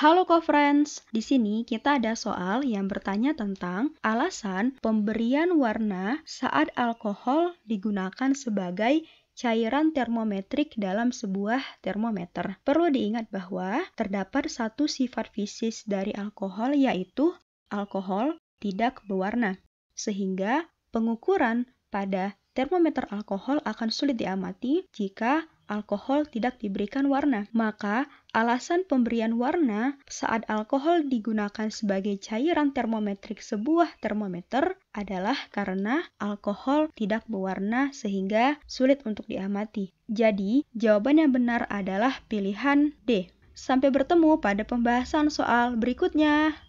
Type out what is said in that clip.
Halo co-friends, di sini kita ada soal yang bertanya tentang alasan pemberian warna saat alkohol digunakan sebagai cairan termometrik dalam sebuah termometer. Perlu diingat bahwa terdapat satu sifat fisis dari alkohol yaitu alkohol tidak berwarna, sehingga pengukuran pada termometer alkohol akan sulit diamati jika alkohol tidak diberikan warna. Maka, alasan pemberian warna saat alkohol digunakan sebagai cairan termometrik sebuah termometer adalah karena alkohol tidak berwarna sehingga sulit untuk diamati. Jadi, jawaban yang benar adalah pilihan D. Sampai bertemu pada pembahasan soal berikutnya.